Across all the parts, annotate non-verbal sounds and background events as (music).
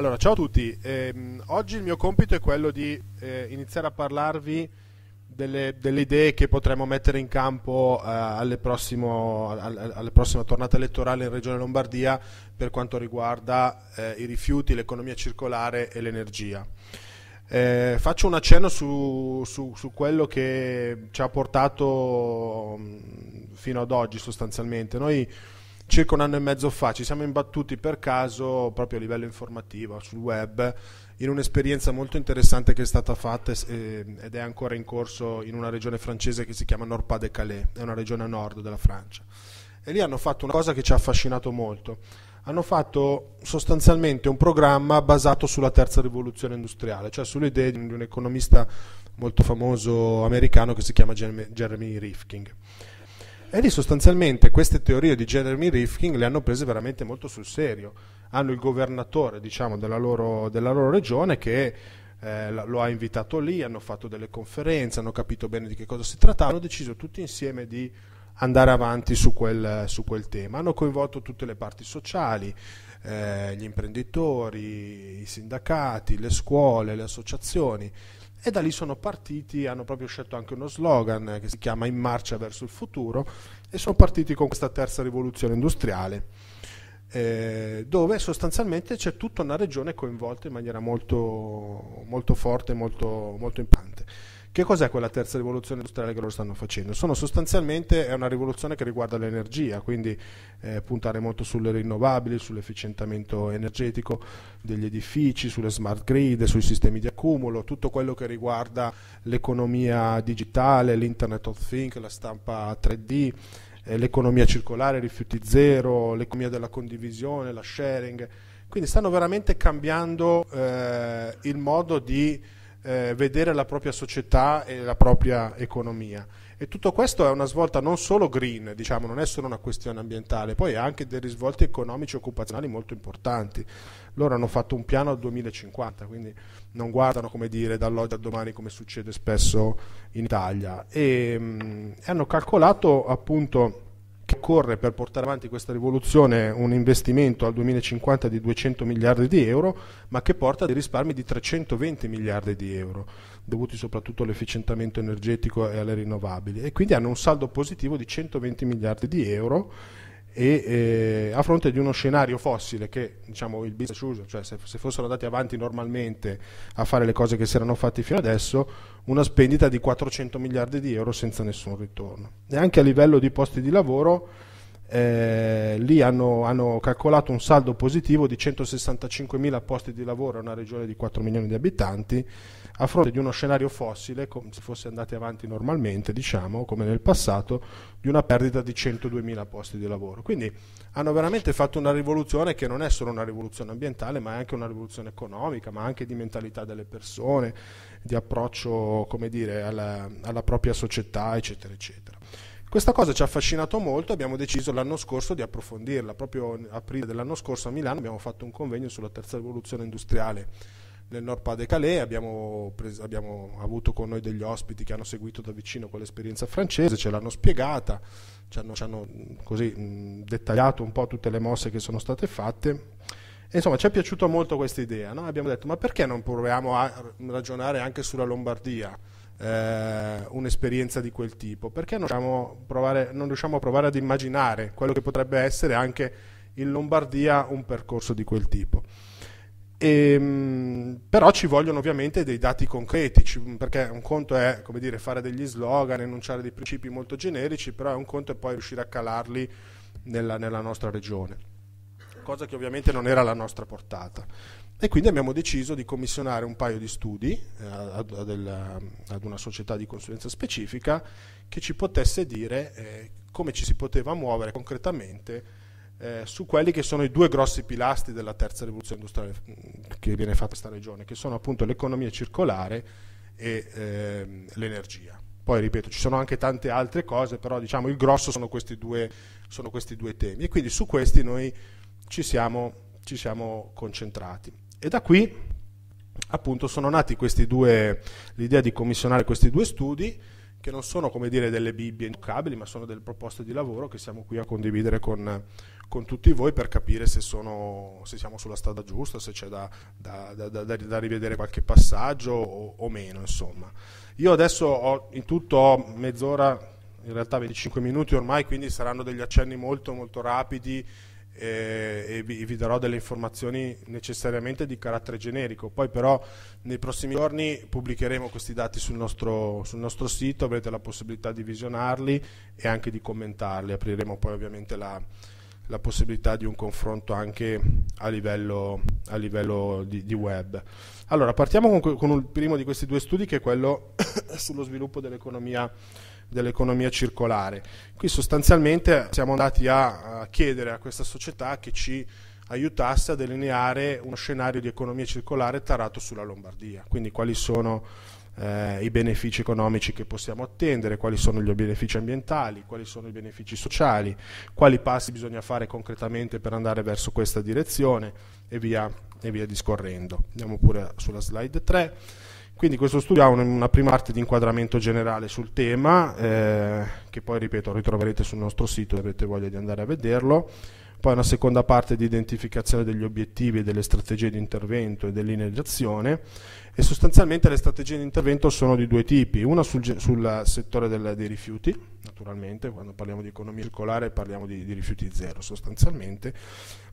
Allora, ciao a tutti. Eh, oggi il mio compito è quello di eh, iniziare a parlarvi delle, delle, idee che potremmo mettere in campo eh, alle prossimo, al, alla prossima tornata elettorale in Regione Lombardia per quanto riguarda eh, i rifiuti, l'economia circolare e l'energia. Eh, faccio un accenno su, su, su, quello che ci ha portato mm, fino ad oggi sostanzialmente. Noi circa un anno e mezzo fa ci siamo imbattuti per caso, proprio a livello informativo, sul web, in un'esperienza molto interessante che è stata fatta eh, ed è ancora in corso in una regione francese che si chiama Nord-Pas-de-Calais, è una regione a nord della Francia. E lì hanno fatto una cosa che ci ha affascinato molto. Hanno fatto sostanzialmente un programma basato sulla terza rivoluzione industriale, cioè sulle idee di un economista molto famoso americano che si chiama Jeremy Rifkin. E lì sostanzialmente queste teorie di Jeremy Rifkin le hanno prese veramente molto sul serio. Hanno il governatore diciamo, della, loro, della loro regione che eh, lo ha invitato lì, hanno fatto delle conferenze, hanno capito bene di che cosa si trattava, hanno deciso tutti insieme di andare avanti su quel, su quel tema. Hanno coinvolto tutte le parti sociali, eh, gli imprenditori, i sindacati, le scuole, le associazioni. E da lì sono partiti, hanno proprio scelto anche uno slogan eh, che si chiama In marcia verso il futuro e sono partiti con questa terza rivoluzione industriale, eh, dove sostanzialmente c'è tutta una regione coinvolta in maniera molto, molto forte, molto, molto importante. Che cos'è quella terza rivoluzione industriale che loro stanno facendo? Sono sostanzialmente è una rivoluzione che riguarda l'energia, quindi eh, puntare molto sulle rinnovabili, sull'efficientamento energetico degli edifici, sulle smart grid, sui sistemi di accumulo, tutto quello che riguarda l'economia digitale, l'Internet of Things, la stampa 3D eh, l'economia circolare, rifiuti zero, l'economia della condivisione, la sharing. Quindi stanno veramente cambiando eh, il modo di eh, vedere la propria società e la propria economia. E tutto questo è una svolta non solo green, diciamo, non è solo una questione ambientale, poi ha anche dei risvolti economici e occupazionali molto importanti. Loro hanno fatto un piano al 2050, quindi non guardano come dire dall'oggi al domani come succede spesso in Italia e mh, mm, hanno calcolato appunto occorre per portare avanti questa rivoluzione un investimento al 2050 di 200 miliardi di euro, ma che porta a dei risparmi di 320 miliardi di euro, dovuti soprattutto all'efficientamento energetico e alle rinnovabili. E quindi hanno un saldo positivo di 120 miliardi di euro e eh, a fronte di uno scenario fossile che diciamo il business user, cioè se, se, fossero andati avanti normalmente a fare le cose che si erano fatte fino adesso, una spendita di 400 miliardi di euro senza nessun ritorno. E anche a livello di posti di lavoro eh, lì hanno, hanno, calcolato un saldo positivo di 165.000 posti di lavoro a una regione di 4 milioni di abitanti, a fronte di uno scenario fossile, come se fosse andati avanti normalmente, diciamo, come nel passato, di una perdita di 102.000 posti di lavoro. Quindi hanno veramente fatto una rivoluzione che non è solo una rivoluzione ambientale, ma è anche una rivoluzione economica, ma anche di mentalità delle persone, di approccio, come dire, alla, alla propria società, eccetera, eccetera. Questa cosa ci ha affascinato molto e abbiamo deciso l'anno scorso di approfondirla. Proprio in aprile dell'anno scorso a Milano abbiamo fatto un convegno sulla terza rivoluzione industriale nel Nord Pas de Calais, abbiamo, preso, abbiamo avuto con noi degli ospiti che hanno seguito da vicino quell'esperienza francese, ce l'hanno spiegata, ci hanno, ci hanno così, mh, dettagliato un po' tutte le mosse che sono state fatte. E insomma, ci è piaciuta molto questa idea, no? abbiamo detto ma perché non proviamo a ragionare anche sulla Lombardia? eh, un'esperienza di quel tipo, perché non riusciamo, provare, non riusciamo, a provare ad immaginare quello che potrebbe essere anche in Lombardia un percorso di quel tipo. E, ehm, però ci vogliono ovviamente dei dati concreti, perché un conto è dire, fare degli slogan, enunciare dei principi molto generici, però è un conto è poi riuscire a calarli nella, nella nostra regione, cosa che ovviamente non era alla nostra portata. E quindi abbiamo deciso di commissionare un paio di studi eh, ad, ad, una società di consulenza specifica che ci potesse dire eh, come ci si poteva muovere concretamente eh, su quelli che sono i due grossi pilastri della terza rivoluzione industriale mm, che viene fatta in questa regione, che sono appunto l'economia circolare e ehm, l'energia. Poi ripeto, ci sono anche tante altre cose, però diciamo il grosso sono questi due, sono questi due temi e quindi su questi noi ci siamo, ci siamo concentrati. E da qui appunto sono nati questi due, l'idea di commissionare questi due studi che non sono come dire delle bibbie intoccabili ma sono delle proposte di lavoro che siamo qui a condividere con, con tutti voi per capire se, sono, se, siamo sulla strada giusta, se c'è da, da, da, da rivedere qualche passaggio o, o, meno insomma. Io adesso ho, in tutto ho mezz'ora, in realtà 25 minuti ormai quindi saranno degli accenni molto molto rapidi eh, e, vi, vi, darò delle informazioni necessariamente di carattere generico. Poi però nei prossimi giorni pubblicheremo questi dati sul nostro, sul nostro sito, avrete la possibilità di visionarli e anche di commentarli, apriremo poi ovviamente la, la possibilità di un confronto anche a livello, a livello di, di, web. Allora partiamo con, con il primo di questi due studi che è quello (coughs) sullo sviluppo dell'economia dell'economia circolare. Qui sostanzialmente siamo andati a, chiedere a questa società che ci aiutasse a delineare uno scenario di economia circolare tarato sulla Lombardia, quindi quali sono eh, i benefici economici che possiamo attendere, quali sono gli benefici ambientali, quali sono i benefici sociali, quali passi bisogna fare concretamente per andare verso questa direzione e via, e via discorrendo. Andiamo pure sulla slide 3. Quindi questo studio ha una prima parte di inquadramento generale sul tema, eh, che poi ripeto ritroverete sul nostro sito, se avete voglia di andare a vederlo, poi una seconda parte di identificazione degli obiettivi e delle strategie di intervento e delle linee di azione e sostanzialmente le strategie di intervento sono di due tipi, una sul, sul settore del, dei rifiuti, naturalmente quando parliamo di economia circolare parliamo di, di rifiuti zero sostanzialmente,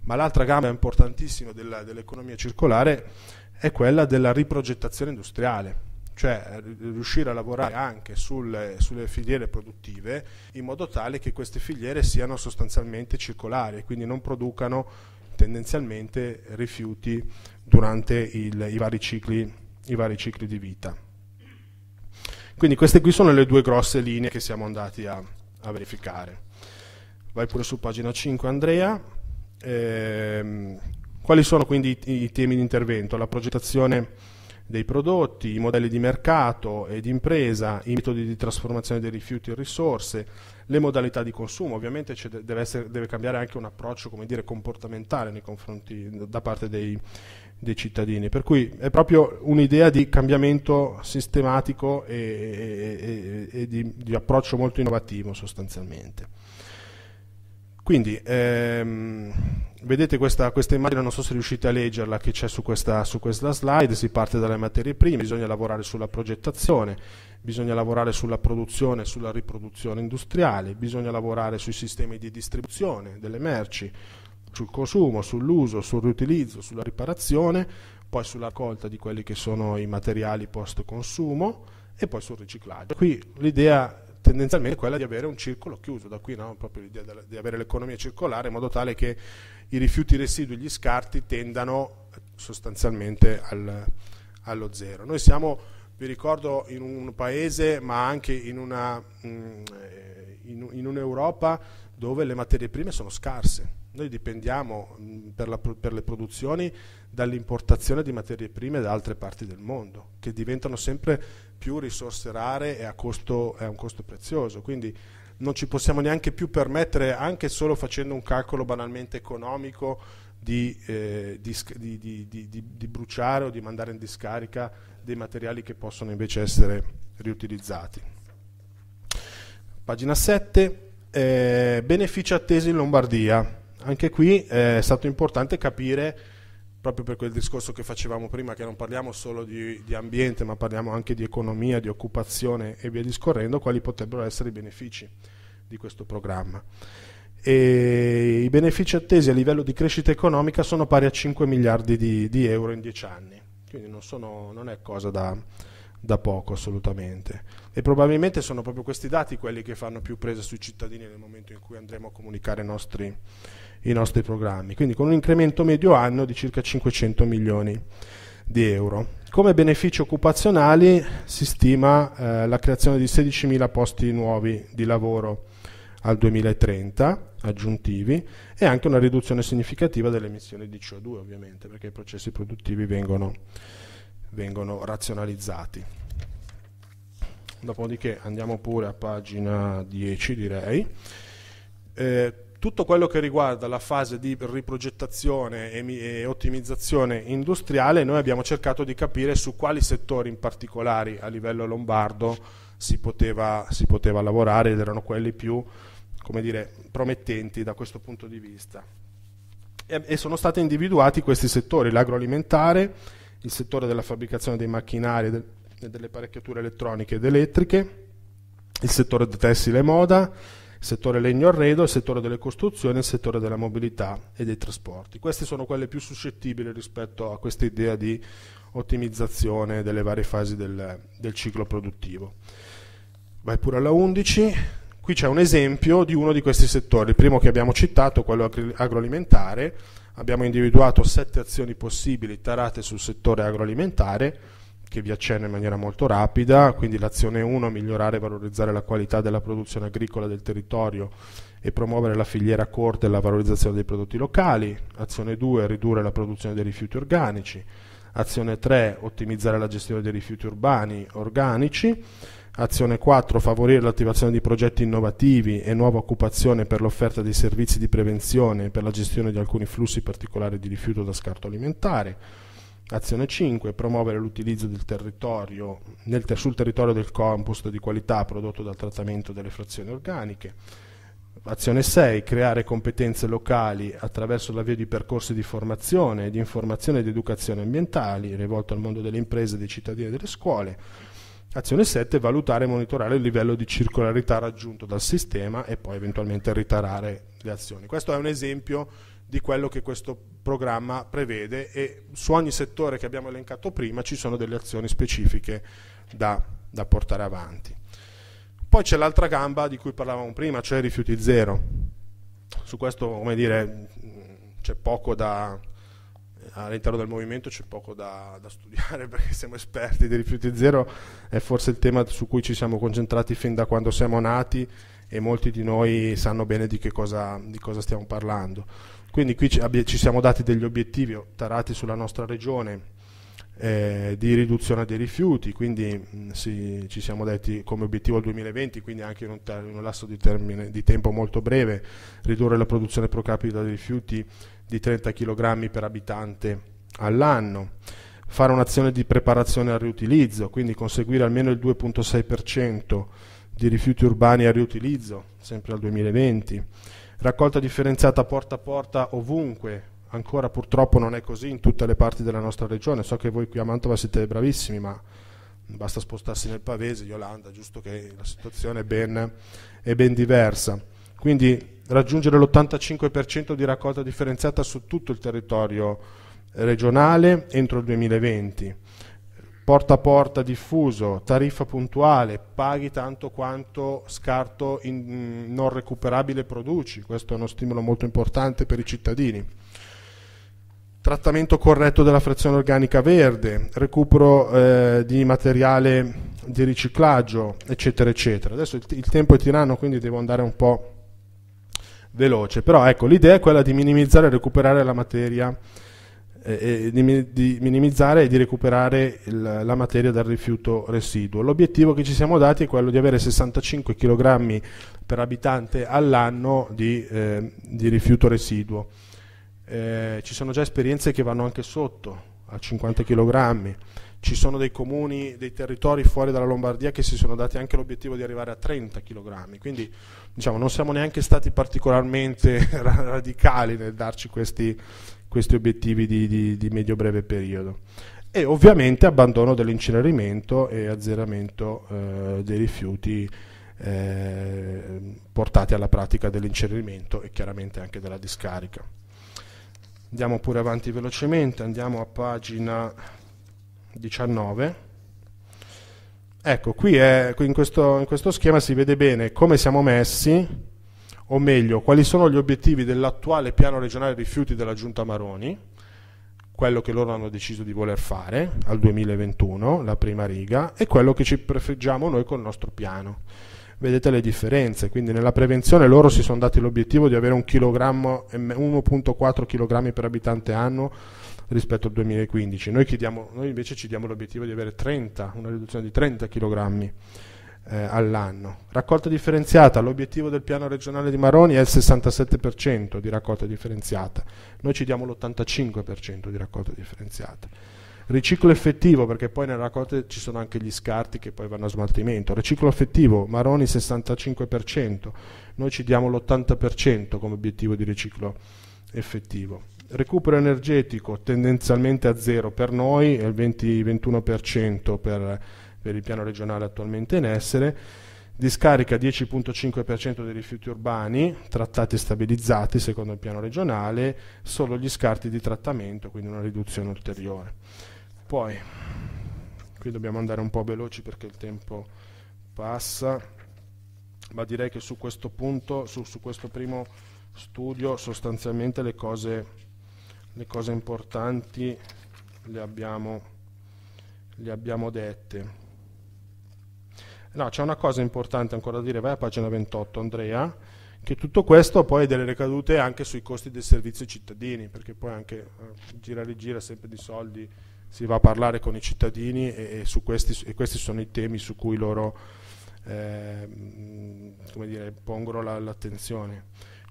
ma l'altra gamma importantissima dell'economia dell circolare è quella della riprogettazione industriale, cioè eh, riuscire a lavorare anche sul, sulle filiere produttive in modo tale che queste filiere siano sostanzialmente circolari e quindi non producano tendenzialmente rifiuti durante il, i, vari cicli, i vari cicli di vita. Quindi queste qui sono le due grosse linee che siamo andati a, a verificare. Vai pure su pagina 5 Andrea. Ehm, quali sono quindi i, temi di intervento? La progettazione dei prodotti, i modelli di mercato e di impresa, i metodi di trasformazione dei rifiuti in risorse, le modalità di consumo. Ovviamente deve, essere, deve, cambiare anche un approccio dire, comportamentale nei confronti da parte dei, dei cittadini. Per cui è proprio un'idea di cambiamento sistematico e, e, e, e di, di approccio molto innovativo sostanzialmente. Quindi ehm, vedete questa, questa, immagine, non so se riuscite a leggerla, che c'è su questa, su questa slide, si parte dalle materie prime, bisogna lavorare sulla progettazione, bisogna lavorare sulla produzione e sulla riproduzione industriale, bisogna lavorare sui sistemi di distribuzione delle merci, sul consumo, sull'uso, sul riutilizzo, sulla riparazione, poi sulla raccolta di quelli che sono i materiali post consumo e poi sul riciclaggio. Qui l'idea tendenzialmente quella di avere un circolo chiuso, da qui no? proprio l'idea di avere l'economia circolare in modo tale che i rifiuti residui, gli scarti tendano sostanzialmente al, allo zero. Noi siamo, vi ricordo, in un paese ma anche in, una, mm, eh, in, in un'Europa dove le materie prime sono scarse. Noi dipendiamo mm, per, la, per, le produzioni dall'importazione di materie prime da altre parti del mondo, che diventano sempre più risorse rare e a, costo, a un costo prezioso. Quindi non ci possiamo neanche più permettere, anche solo facendo un calcolo banalmente economico, di, eh, di, di, di bruciare o di mandare in discarica dei materiali che possono invece essere riutilizzati. Pagina 7, eh, benefici attesi in Lombardia. Anche qui eh, è stato importante capire proprio per quel discorso che facevamo prima, che non parliamo solo di, di ambiente, ma parliamo anche di economia, di occupazione e via discorrendo, quali potrebbero essere i benefici di questo programma. E I benefici attesi a livello di crescita economica sono pari a 5 miliardi di, di euro in 10 anni, quindi non, sono, non è cosa da, da, poco assolutamente. E probabilmente sono proprio questi dati quelli che fanno più presa sui cittadini nel momento in cui andremo a comunicare i nostri i nostri programmi, quindi con un incremento medio anno di circa 500 milioni di euro. Come benefici occupazionali si stima eh, la creazione di 16.000 posti nuovi di lavoro al 2030 aggiuntivi e anche una riduzione significativa delle emissioni di CO2 ovviamente perché i processi produttivi vengono, vengono razionalizzati. Dopodiché andiamo pure a pagina 10 direi. Eh, tutto quello che riguarda la fase di riprogettazione e, e, ottimizzazione industriale, noi abbiamo cercato di capire su quali settori in particolare a livello lombardo si poteva, si poteva lavorare ed erano quelli più dire, promettenti da questo punto di vista. E, e sono stati individuati questi settori, l'agroalimentare, il settore della fabbricazione dei macchinari e, del, e delle apparecchiature elettroniche ed elettriche, il settore tessile e moda, il settore legno arredo, il settore delle costruzioni, il settore della mobilità e dei trasporti. Queste sono quelle più suscettibili rispetto a questa idea di ottimizzazione delle varie fasi del, del ciclo produttivo. Vai pure alla 11, qui c'è un esempio di uno di questi settori, il primo che abbiamo citato, quello agroalimentare, abbiamo individuato sette azioni possibili tarate sul settore agroalimentare, che vi accenno in maniera molto rapida, quindi l'azione 1 migliorare e valorizzare la qualità della produzione agricola del territorio e promuovere la filiera corta e la valorizzazione dei prodotti locali, azione 2 ridurre la produzione dei rifiuti organici, azione 3 ottimizzare la gestione dei rifiuti urbani organici, azione 4 favorire l'attivazione di progetti innovativi e nuova occupazione per l'offerta dei servizi di prevenzione e per la gestione di alcuni flussi particolari di rifiuto da scarto alimentare, Azione 5, promuovere l'utilizzo del territorio, ter sul territorio del compost di qualità prodotto dal trattamento delle frazioni organiche. Azione 6, creare competenze locali attraverso l'avvio di percorsi di formazione, di informazione ed educazione ambientali rivolto al mondo delle imprese, dei cittadini e delle scuole. Azione 7, valutare e monitorare il livello di circolarità raggiunto dal sistema e poi eventualmente ritarare le azioni. Questo è un esempio di quello che questo programma prevede e su ogni settore che abbiamo elencato prima ci sono delle azioni specifiche da, da portare avanti. Poi c'è l'altra gamba di cui parlavamo prima, cioè i rifiuti zero. Su questo, come dire, c'è poco da, all'interno del movimento c'è poco da, da, studiare (laughs) perché siamo esperti dei rifiuti zero, è forse il tema su cui ci siamo concentrati fin da quando siamo nati e molti di noi sanno bene di che cosa, di cosa stiamo parlando. Quindi qui ci, abbi- ci, siamo dati degli obiettivi tarati sulla nostra regione eh, di riduzione dei rifiuti, quindi mh, sì, ci siamo detti come obiettivo al 2020, quindi anche in un, ter- in un lasso di, termine, di tempo molto breve, ridurre la produzione pro capita dei rifiuti di 30 kg per abitante all'anno fare un'azione di preparazione al riutilizzo, quindi conseguire almeno il 2,6% di rifiuti urbani a riutilizzo, sempre al 2020, raccolta differenziata porta a porta ovunque, ancora purtroppo non è così in tutte le parti della nostra regione, so che voi qui a Mantova siete bravissimi, ma basta spostarsi nel Pavese, Yolanda, giusto che la situazione è ben, è ben diversa. Quindi raggiungere l'85% di raccolta differenziata su tutto il territorio regionale entro il 2020 porta a porta diffuso, tariffa puntuale, paghi tanto quanto scarto in, mm, non recuperabile produci, questo è uno stimolo molto importante per i cittadini. Trattamento corretto della frazione organica verde, recupero eh, di materiale di riciclaggio, eccetera, eccetera. Adesso il, il tempo è tiranno, quindi devo andare un po' veloce, però ecco, l'idea è quella di minimizzare e recuperare la materia eh, di, di, minimizzare e di recuperare il, la materia dal rifiuto residuo. L'obiettivo che ci siamo dati è quello di avere 65 kg per abitante all'anno di, eh, di rifiuto residuo. Eh, ci sono già esperienze che vanno anche sotto a 50 kg. Ci sono dei comuni, dei territori fuori dalla Lombardia che si sono dati anche l'obiettivo di arrivare a 30 kg. Quindi diciamo, non siamo neanche stati particolarmente (laughs) radicali nel darci questi, questi obiettivi di, di, di medio-breve periodo. E ovviamente abbandono dell'incenerimento e azzeramento eh, dei rifiuti eh, portati alla pratica dell'incenerimento e chiaramente anche della discarica. Andiamo pure avanti velocemente, andiamo a pagina 19. Ecco, qui, è, in, questo, in questo schema si vede bene come siamo messi o meglio, quali sono gli obiettivi dell'attuale piano regionale rifiuti della Giunta Maroni, quello che loro hanno deciso di voler fare al 2021, la prima riga, e quello che ci prefiggiamo noi col nostro piano. Vedete le differenze, quindi nella prevenzione loro si sono dati l'obiettivo di avere 1,4 kg per abitante anno rispetto al 2015, noi, chiediamo, noi invece ci diamo l'obiettivo di avere 30, una riduzione di 30 kg eh, all'anno. Raccolta differenziata, l'obiettivo del piano regionale di Maroni è il 67% di raccolta differenziata, noi ci diamo l'85% di raccolta differenziata. Riciclo effettivo, perché poi nella raccolta ci sono anche gli scarti che poi vanno a smaltimento. Riciclo effettivo, Maroni 65%, noi ci diamo l'80% come obiettivo di riciclo effettivo. Recupero energetico tendenzialmente a zero per noi e il 20-21% per per il piano regionale attualmente in essere, discarica 10.5% dei rifiuti urbani, trattati e stabilizzati secondo il piano regionale, solo gli scarti di trattamento, quindi una riduzione ulteriore. Poi, qui dobbiamo andare un po' veloci perché il tempo passa, ma direi che su questo punto, su, su questo primo studio, sostanzialmente le cose, le cose importanti le abbiamo, le abbiamo dette. No, c'è una cosa importante ancora da dire, vai a pagina 28 Andrea, che tutto questo poi ha delle ricadute anche sui costi del servizio ai cittadini, perché poi anche eh, e gira sempre di soldi, si va a parlare con i cittadini e, e, questi, e questi, sono i temi su cui loro eh, dire, pongono l'attenzione.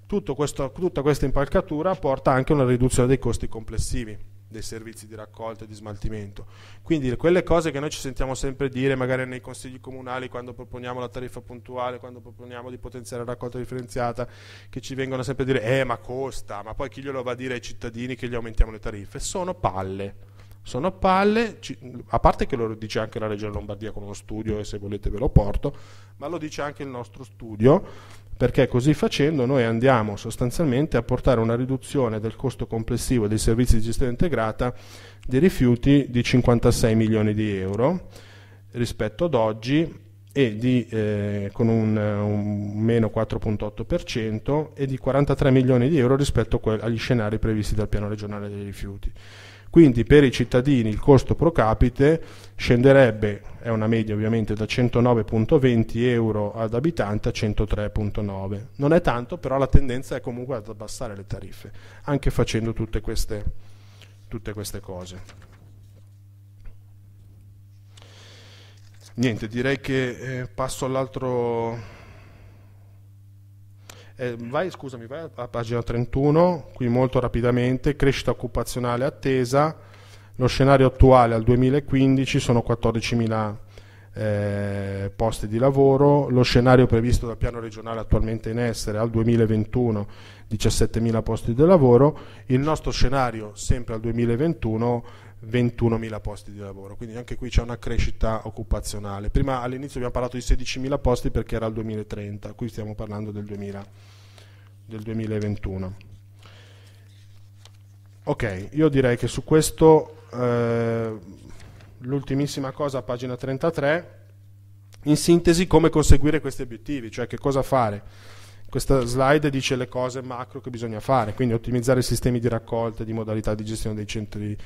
La, tutta questa impalcatura porta anche a una riduzione dei costi complessivi dei servizi di raccolta e di smaltimento. Quindi quelle cose che noi ci sentiamo sempre dire, magari nei consigli comunali, quando proponiamo la tariffa puntuale, quando proponiamo di potenziare la raccolta differenziata, che ci vengono sempre a dire, eh ma costa, ma poi chi glielo va a dire ai cittadini che gli aumentiamo le tariffe? Sono palle sono palle, a parte che lo dice anche la Regione Lombardia con uno studio e se volete ve lo porto, ma lo dice anche il nostro studio, perché così facendo noi andiamo sostanzialmente a portare una riduzione del costo complessivo dei servizi di gestione integrata dei rifiuti di 56 milioni di euro rispetto ad oggi e di, eh, con un, un meno 4.8% e di 43 milioni di euro rispetto agli scenari previsti dal piano regionale dei rifiuti. Quindi per i cittadini il costo pro capite scenderebbe, è una media ovviamente, da 109,20 euro ad abitante a 103,9. Non è tanto, però la tendenza è comunque ad abbassare le tariffe, anche facendo tutte queste, tutte queste cose. Niente, direi che eh, passo all'altro eh, vai, scusami, vai a pagina 31, qui molto rapidamente, crescita occupazionale attesa, lo scenario attuale al 2015 sono 14.000 eh, posti di lavoro, lo scenario previsto dal piano regionale attualmente in essere al 2021 17.000 posti di lavoro, il nostro scenario sempre al 2021 21.000 posti di lavoro, quindi anche qui c'è una crescita occupazionale. Prima all'inizio abbiamo parlato di 16.000 posti perché era il 2030, qui stiamo parlando del 2020 del 2021. Ok, io direi che su questo eh, l'ultimissima cosa, pagina 33, in sintesi come conseguire questi obiettivi, cioè che cosa fare. Questa slide dice le cose macro che bisogna fare, quindi ottimizzare i sistemi di raccolta, di modalità di gestione dei centri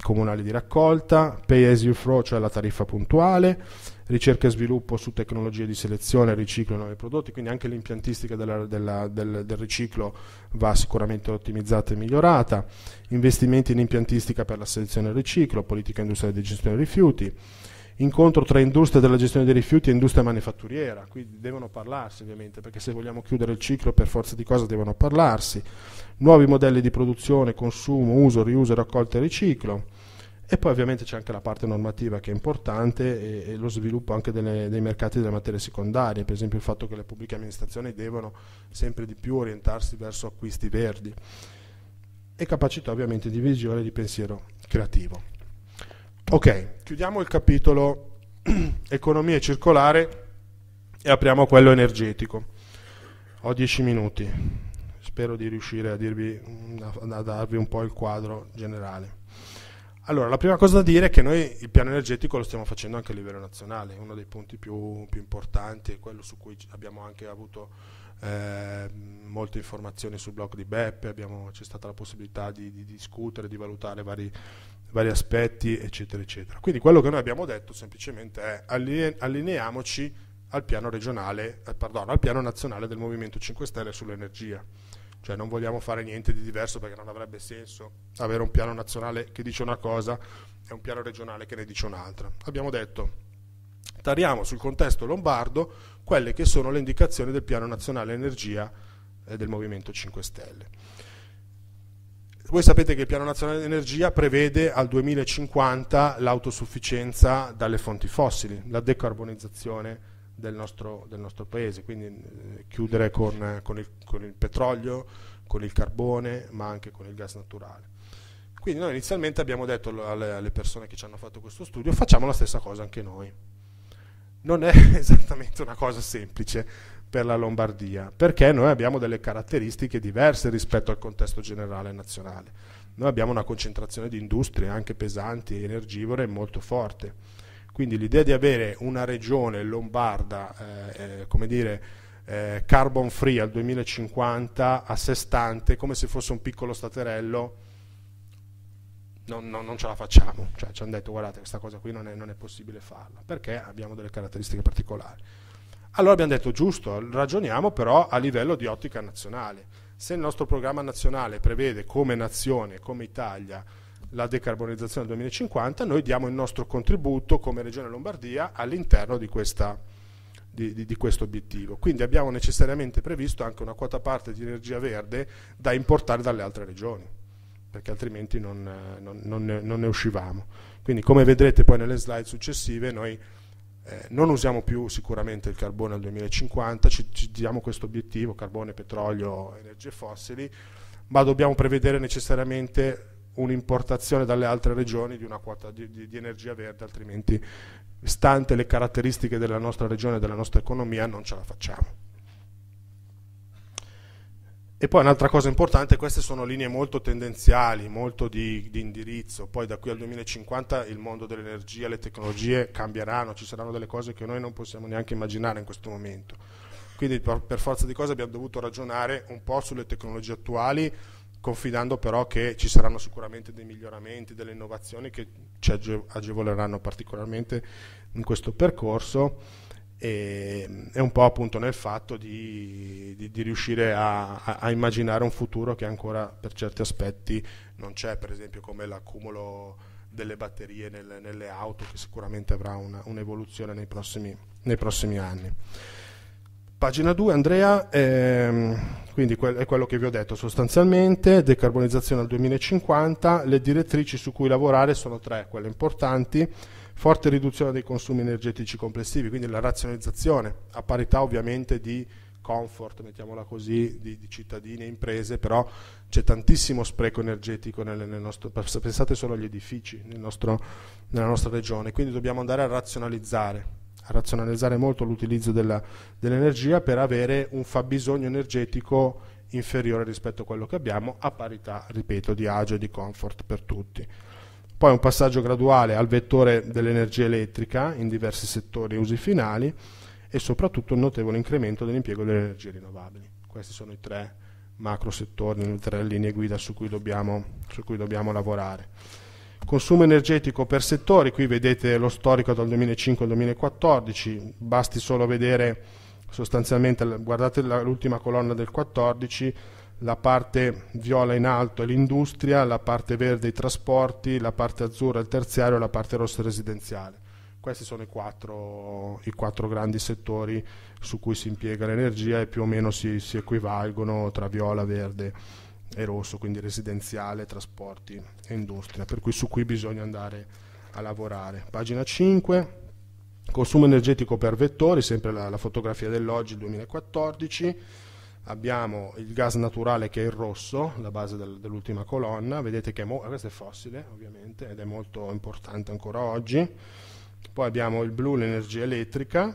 comunali di raccolta, pay as you throw, cioè la tariffa puntuale, ricerca e sviluppo su tecnologie di selezione, riciclo e nuovi prodotti, quindi anche l'impiantistica della, della, del, del, riciclo va sicuramente ottimizzata e migliorata, investimenti in impiantistica per la selezione e il riciclo, politica industriale di gestione dei rifiuti, incontro tra industria della gestione dei rifiuti e industria manifatturiera, qui devono parlarsi ovviamente perché se vogliamo chiudere il ciclo per forza di cosa devono parlarsi, nuovi modelli di produzione, consumo, uso, riuso, raccolta e riciclo e poi ovviamente c'è anche la parte normativa che è importante e, e lo sviluppo anche delle, dei mercati delle materie secondarie, per esempio il fatto che le pubbliche amministrazioni devono sempre di più orientarsi verso acquisti verdi e capacità ovviamente di visione e di pensiero creativo. Ok, chiudiamo il capitolo (clears throat) economia circolare e apriamo quello energetico. Ho 10 minuti, spero di riuscire a, dirvi, a darvi un po' il quadro generale. Allora, la prima cosa da dire è che noi il piano energetico lo stiamo facendo anche a livello nazionale, uno dei punti più, più importanti è quello su cui abbiamo anche avuto eh, molte informazioni sul blog di Beppe, c'è stata la possibilità di, di discutere, di valutare vari, vari aspetti, eccetera, eccetera. Quindi quello che noi abbiamo detto semplicemente è allineiamoci al piano, regionale, eh, pardon, al piano nazionale del Movimento 5 Stelle sull'energia. Cioè non vogliamo fare niente di diverso perché non avrebbe senso avere un piano nazionale che dice una cosa e un piano regionale che ne dice un'altra. Abbiamo detto tariamo sul contesto lombardo quelle che sono le indicazioni del piano nazionale energia eh, del Movimento 5 Stelle voi sapete che il Piano Nazionale dell'Energia prevede al 2050 l'autosufficienza dalle fonti fossili, la decarbonizzazione del nostro, del nostro paese, quindi eh, chiudere con, con, il, con il petrolio, con il carbone, ma anche con il gas naturale. Quindi noi inizialmente abbiamo detto alle persone che ci hanno fatto questo studio facciamo la stessa cosa anche noi. Non è (laughs) esattamente una cosa semplice, per la Lombardia, perché noi abbiamo delle caratteristiche diverse rispetto al contesto generale nazionale. Noi abbiamo una concentrazione di industrie anche pesanti e energivore molto forte. Quindi l'idea di avere una regione lombarda, eh, eh come dire, eh, carbon free al 2050 a sé stante, come se fosse un piccolo staterello, no, no, non, ce la facciamo. Cioè, ci hanno detto guardate questa cosa qui non è, non è possibile farla, perché abbiamo delle caratteristiche particolari. Allora abbiamo detto giusto, ragioniamo però a livello di ottica nazionale. Se il nostro programma nazionale prevede come nazione, come Italia, la decarbonizzazione del 2050, noi diamo il nostro contributo come Regione Lombardia all'interno di, di, di, di questo obiettivo. Quindi abbiamo necessariamente previsto anche una quota parte di energia verde da importare dalle altre regioni, perché altrimenti non, non, non, ne, non ne uscivamo. Quindi come vedrete poi nelle slide successive noi eh, non usiamo più sicuramente il carbone al 2050, ci, ci diamo questo obiettivo, carbone, petrolio, energie fossili, ma dobbiamo prevedere necessariamente un'importazione dalle altre regioni di una quota di, di, di, energia verde, altrimenti, stante le caratteristiche della nostra regione e della nostra economia, non ce la facciamo. E poi un'altra cosa importante, queste sono linee molto tendenziali, molto di, di, indirizzo, poi da qui al 2050 il mondo dell'energia, le tecnologie cambieranno, ci saranno delle cose che noi non possiamo neanche immaginare in questo momento. Quindi per, per forza di cose abbiamo dovuto ragionare un po' sulle tecnologie attuali, confidando però che ci saranno sicuramente dei miglioramenti, delle innovazioni che ci agevoleranno particolarmente in questo percorso e, e un po' appunto nel fatto di, di, di riuscire a, a, immaginare un futuro che ancora per certi aspetti non c'è, per esempio come l'accumulo delle batterie nel, nelle auto che sicuramente avrà una, un'evoluzione nei prossimi, nei prossimi anni. Pagina 2, Andrea, ehm, quindi è quello che vi ho detto sostanzialmente, decarbonizzazione al 2050, le direttrici su cui lavorare sono tre, quelle importanti, forte riduzione dei consumi energetici complessivi, quindi la razionalizzazione, a parità ovviamente di comfort, mettiamola così, di, di cittadini e imprese, però c'è tantissimo spreco energetico nel, nel nostro, pensate solo agli edifici nel nostro, nella nostra regione, quindi dobbiamo andare a razionalizzare a razionalizzare molto l'utilizzo dell'energia dell per avere un fabbisogno energetico inferiore rispetto a quello che abbiamo, a parità, ripeto, di agio e di comfort per tutti poi un passaggio graduale al vettore dell'energia elettrica in diversi settori e usi finali e soprattutto un notevole incremento dell'impiego delle energie rinnovabili. Questi sono i tre macro settori, le tre linee guida su cui dobbiamo, su cui dobbiamo lavorare. Consumo energetico per settori, qui vedete lo storico dal 2005 al 2014, basti solo vedere sostanzialmente, guardate l'ultima colonna del 2014, la parte viola in alto è l'industria, la parte verde i trasporti, la parte azzurra il terziario e la parte rossa residenziale. Questi sono i quattro, i quattro, grandi settori su cui si impiega l'energia e più o meno si, si equivalgono tra viola, verde e rosso, quindi residenziale, trasporti e industria, per cui su cui bisogna andare a lavorare. Pagina 5, consumo energetico per vettori, sempre la, la fotografia dell'oggi, 2014 abbiamo il gas naturale che è il rosso, la base del, dell'ultima colonna, vedete che è mo- questo è fossile ovviamente ed è molto importante ancora oggi, poi abbiamo il blu l'energia elettrica,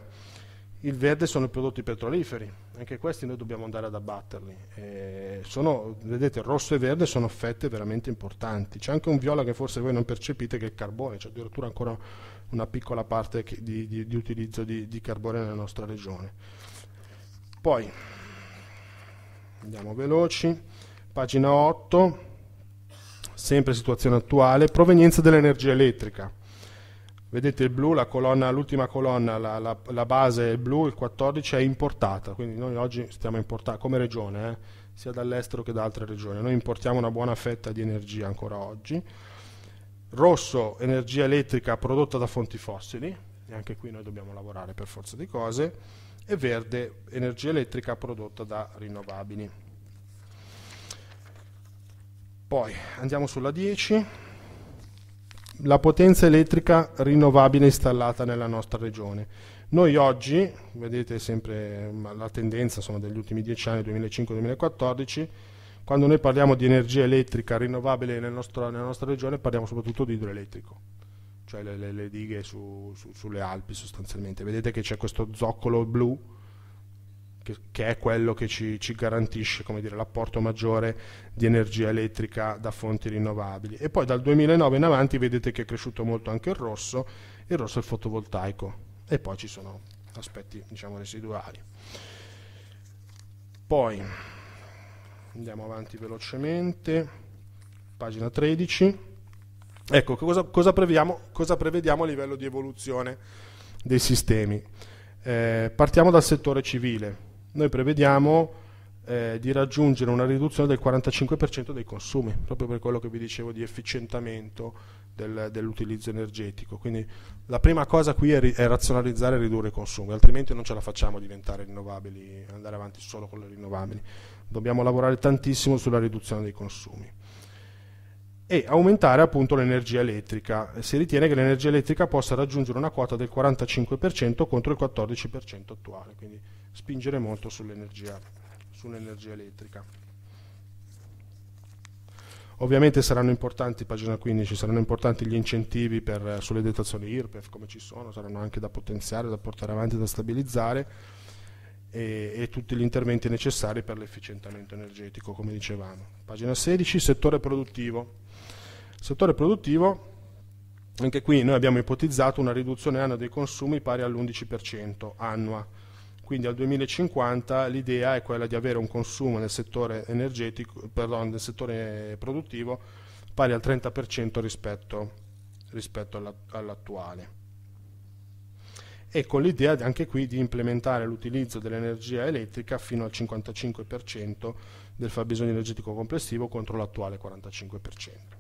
il verde sono i prodotti petroliferi, anche questi noi dobbiamo andare ad abbatterli, eh, sono, vedete rosso e verde sono fette veramente importanti, c'è anche un viola che forse voi non percepite che è il carbone, c'è addirittura ancora una piccola parte di, di, di utilizzo di, di carbone nella nostra regione. Poi andiamo veloci, pagina 8, sempre situazione attuale, provenienza dell'energia elettrica. Vedete il blu, l'ultima colonna, la, la, la, base è blu, il 14 è importata, quindi noi oggi stiamo importando come regione, eh, sia dall'estero che da altre regioni, noi importiamo una buona fetta di energia ancora oggi. Rosso, energia elettrica prodotta da fonti fossili, e anche qui noi dobbiamo lavorare per forza di cose e verde energia elettrica prodotta da rinnovabili. Poi andiamo sulla 10, la potenza elettrica rinnovabile installata nella nostra regione. Noi oggi, vedete sempre la tendenza insomma, degli ultimi 10 anni, 2005-2014, quando noi parliamo di energia elettrica rinnovabile nel nostro, nella nostra regione parliamo soprattutto di idroelettrico cioè le, le, le dighe su, su, sulle Alpi sostanzialmente. Vedete che c'è questo zoccolo blu che, che è quello che ci, ci garantisce l'apporto maggiore di energia elettrica da fonti rinnovabili. E poi dal 2009 in avanti vedete che è cresciuto molto anche il rosso, il rosso è il fotovoltaico e poi ci sono aspetti diciamo, residuali. Poi andiamo avanti velocemente, pagina 13 Ecco, cosa, cosa, cosa, prevediamo a livello di evoluzione dei sistemi? Eh, partiamo dal settore civile. Noi prevediamo eh, di raggiungere una riduzione del 45% dei consumi, proprio per quello che vi dicevo di efficientamento del, dell'utilizzo energetico. Quindi la prima cosa qui è, ri, è, razionalizzare e ridurre i consumi, altrimenti non ce la facciamo diventare rinnovabili, andare avanti solo con le rinnovabili. Dobbiamo lavorare tantissimo sulla riduzione dei consumi e aumentare appunto l'energia elettrica. Si ritiene che l'energia elettrica possa raggiungere una quota del 45% contro il 14% attuale, quindi spingere molto sull'energia, sull'energia elettrica. Ovviamente saranno importanti, pagina 15, saranno importanti gli incentivi per, sulle detrazioni IRPEF, come ci sono, saranno anche da potenziare, da portare avanti, da stabilizzare e, e tutti gli interventi necessari per l'efficientamento energetico, come dicevamo. Pagina 16, settore produttivo. Settore produttivo, anche qui noi abbiamo ipotizzato una riduzione annua dei consumi pari all'11% annua, quindi al 2050 l'idea è quella di avere un consumo nel settore, perdone, nel settore produttivo pari al 30% rispetto, rispetto all'attuale e con l'idea anche qui di implementare l'utilizzo dell'energia elettrica fino al 55% del fabbisogno energetico complessivo contro l'attuale 45%.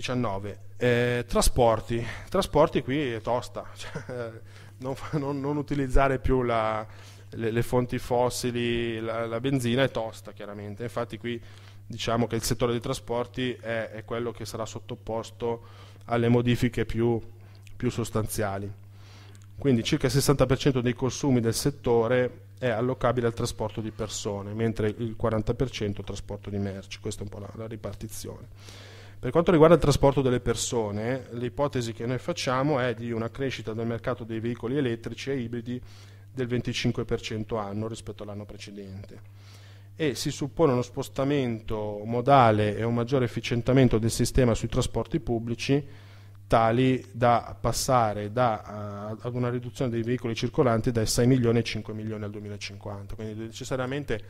19. Eh, trasporti. Trasporti qui è tosta. (laughs) Cioè, non, non, non, utilizzare più la, le, le, fonti fossili, la, la, benzina è tosta chiaramente. Infatti qui diciamo che il settore dei trasporti è, è quello che sarà sottoposto alle modifiche più, più sostanziali. Quindi circa il 60% dei consumi del settore è allocabile al trasporto di persone, mentre il 40% al trasporto di merci. Questa è un po' la, la ripartizione. Per quanto riguarda il trasporto delle persone, l'ipotesi che noi facciamo è di una crescita del mercato dei veicoli elettrici e ibridi del 25% anno rispetto all'anno precedente e si suppone uno spostamento modale e un maggiore efficientamento del sistema sui trasporti pubblici tali da passare da, uh, ad una riduzione dei veicoli circolanti dai 6 milioni ai 5 milioni al 2050. Quindi necessariamente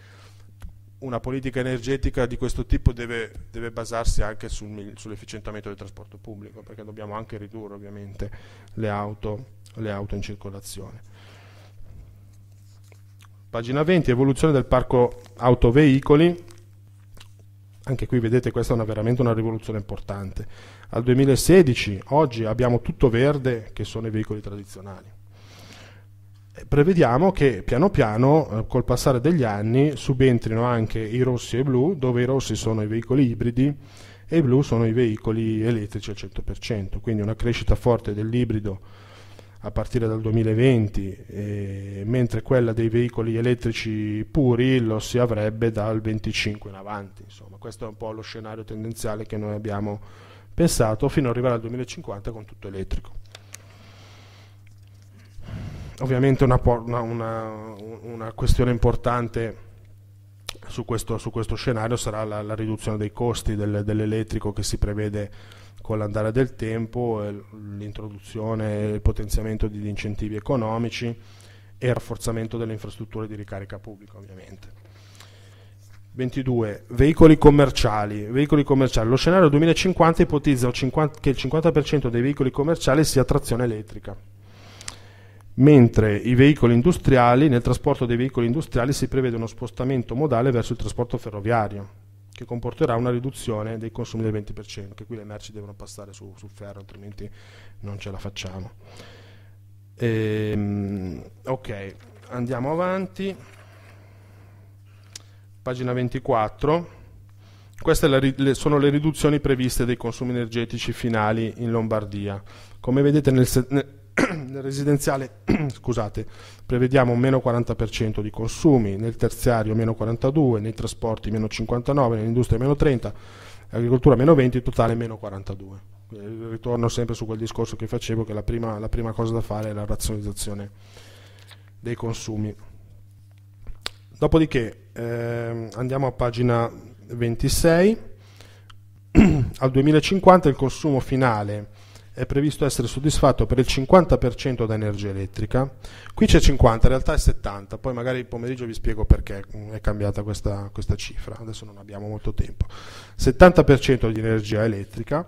una politica energetica di questo tipo deve, deve basarsi anche sul, sull'efficientamento del trasporto pubblico, perché dobbiamo anche ridurre ovviamente le auto, le auto in circolazione. Pagina 20, evoluzione del parco autoveicoli. Anche qui vedete questa è una, veramente una rivoluzione importante. Al 2016, oggi abbiamo tutto verde che sono i veicoli tradizionali prevediamo che piano piano, eh, col passare degli anni, subentrino anche i rossi e i blu, dove i rossi sono i veicoli ibridi e i blu sono i veicoli elettrici al 100%, quindi una crescita forte dell'ibrido a partire dal 2020, eh, mentre quella dei veicoli elettrici puri lo si avrebbe dal 25 in avanti. Insomma, questo è un po' lo scenario tendenziale che noi abbiamo pensato fino ad arrivare al 2050 con tutto elettrico ovviamente una, una, una questione importante su questo, su questo, scenario sarà la, la riduzione dei costi del, dell'elettrico che si prevede con l'andare del tempo, eh, l'introduzione e il potenziamento di incentivi economici e il rafforzamento delle infrastrutture di ricarica pubblica ovviamente. 22. Veicoli commerciali. veicoli commerciali. Lo scenario 2050 ipotizza 50, che il 50% dei veicoli commerciali sia trazione elettrica mentre nel trasporto dei veicoli industriali si prevede uno spostamento modale verso il trasporto ferroviario, che comporterà una riduzione dei consumi del 20%, che qui le merci devono passare su, ferro, altrimenti non ce la facciamo. Ehm, ok, andiamo avanti. Pagina 24. Queste sono le riduzioni previste dei consumi energetici finali in Lombardia. Come vedete nel nel residenziale (clears throat) scusate, prevediamo un meno 40% di consumi, nel terziario meno 42%, nei trasporti meno 59%, nell'industria meno 30%, agricoltura meno 20%, totale meno 42%. Eh, ritorno sempre su quel discorso che facevo che la prima, la prima cosa da fare è la razionalizzazione dei consumi. Dopodiché eh, andiamo a pagina 26. (clears throat) Al 2050 il consumo finale è previsto essere soddisfatto per il 50% da energia elettrica. Qui c'è 50, in realtà è 70, poi magari il pomeriggio vi spiego perché mm, è cambiata questa, questa cifra, adesso non abbiamo molto tempo. 70% di energia elettrica.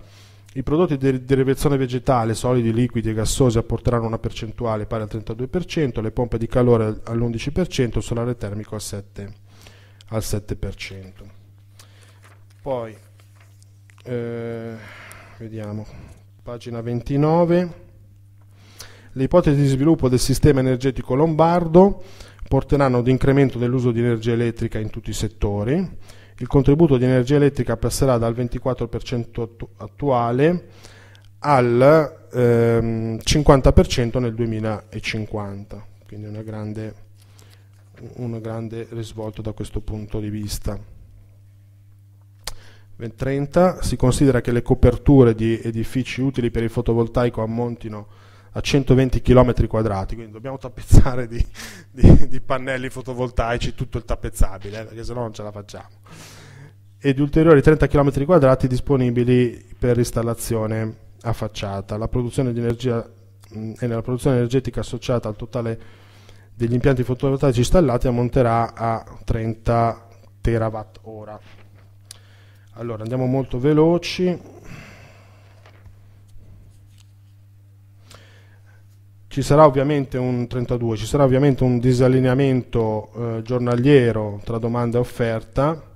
I prodotti di derivazione vegetale, solidi, liquidi e gassosi apporteranno una percentuale pari al 32%, le pompe di calore all'11%, il solare termico al 7%. Al 7%. Poi eh, vediamo pagina 29, le ipotesi di sviluppo del sistema energetico lombardo porteranno ad incremento dell'uso di energia elettrica in tutti i settori, il contributo di energia elettrica passerà dal 24% attuale al ehm, 50% nel 2050, quindi un grande, un grande risvolto da questo punto di vista. 2030 si considera che le coperture di edifici utili per il fotovoltaico ammontino a 120 km quadrati, quindi dobbiamo tappezzare di, di, di, pannelli fotovoltaici tutto il tappezzabile, eh, perché se no non ce la facciamo, e di ulteriori 30 km quadrati disponibili per installazione a facciata. La produzione di energia mh, e nella produzione energetica associata al totale degli impianti fotovoltaici installati ammonterà a 30 terawatt ora allora andiamo molto veloci ci sarà ovviamente un 32 ci sarà ovviamente un disallineamento eh, giornaliero tra domanda e offerta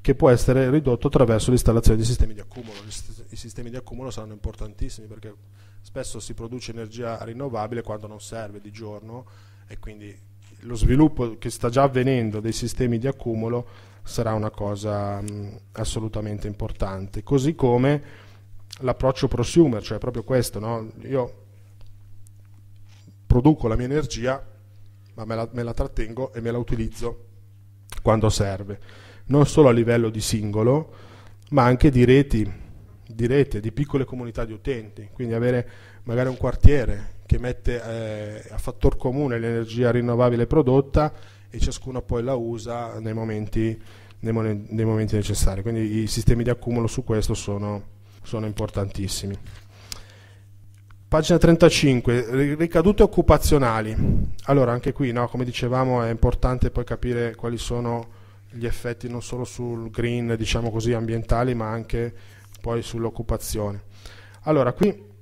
che può essere ridotto attraverso l'installazione di sistemi di accumulo i sistemi di accumulo saranno importantissimi perché spesso si produce energia rinnovabile quando non serve di giorno e quindi lo sviluppo che sta già avvenendo dei sistemi di accumulo sarà una cosa mh, mm, assolutamente importante. Così come l'approccio prosumer, cioè proprio questo, no? io produco la mia energia ma me la, me la trattengo e me la utilizzo quando serve, non solo a livello di singolo, ma anche di reti di rete, di piccole comunità di utenti, quindi avere magari un quartiere che mette eh, a fattor comune l'energia rinnovabile prodotta e ciascuno poi la usa nei momenti, nei nei momenti necessari. Quindi i sistemi di accumulo su questo sono, sono importantissimi. Pagina 35, ricadute occupazionali. Allora, anche qui, no, come dicevamo, è importante poi capire quali sono gli effetti non solo sul green, diciamo così, ambientali, ma anche poi sull'occupazione. Allora, qui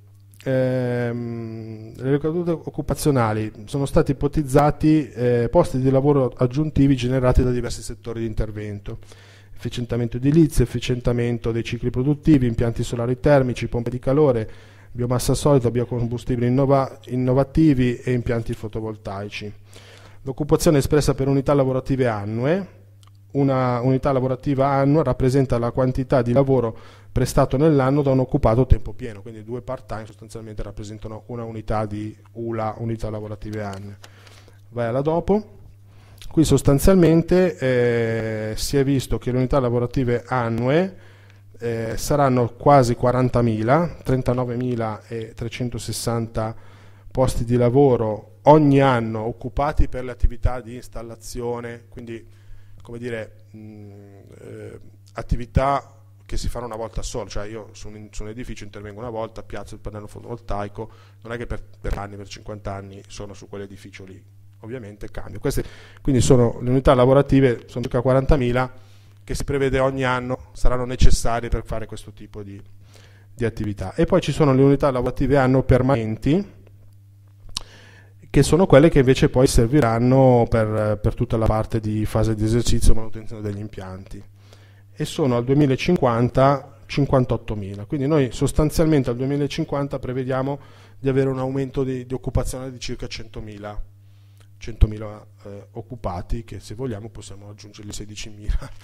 ehm, le ricadute occupazionali sono stati ipotizzati eh, posti di lavoro aggiuntivi generati da diversi settori di intervento efficientamento edilizio, efficientamento dei cicli produttivi, impianti solari termici, pompe di calore, biomassa solida, biocombustibili innova innovativi e impianti fotovoltaici. L'occupazione espressa per unità lavorative annue, una unità lavorativa annua rappresenta la quantità di lavoro prestato nell'anno da un occupato a tempo pieno, quindi due part-time sostanzialmente rappresentano una unità di ULA, unità lavorative anni. Vai alla dopo. Qui sostanzialmente eh, si è visto che le unità lavorative annue eh, saranno quasi 40.000, 39.360 posti di lavoro ogni anno occupati per le attività di installazione, quindi come dire, mh, mm, eh, attività che si fanno una volta solo, cioè io su un, su un edificio intervengo una volta, piazzo il pannello fotovoltaico, non è che per, per anni, per 50 anni sono su quell'edificio lì, ovviamente cambio. Queste quindi sono le unità lavorative, sono circa 40.000 che si prevede ogni anno saranno necessarie per fare questo tipo di, di attività. E poi ci sono le unità lavorative anno permanenti, che sono quelle che invece poi serviranno per, per tutta la parte di fase di esercizio e manutenzione degli impianti e sono al 2050 58.000. Quindi noi sostanzialmente al 2050 prevediamo di avere un aumento di, di occupazione di circa 100.000 100.000 eh, occupati che se vogliamo possiamo raggiungere i 16.000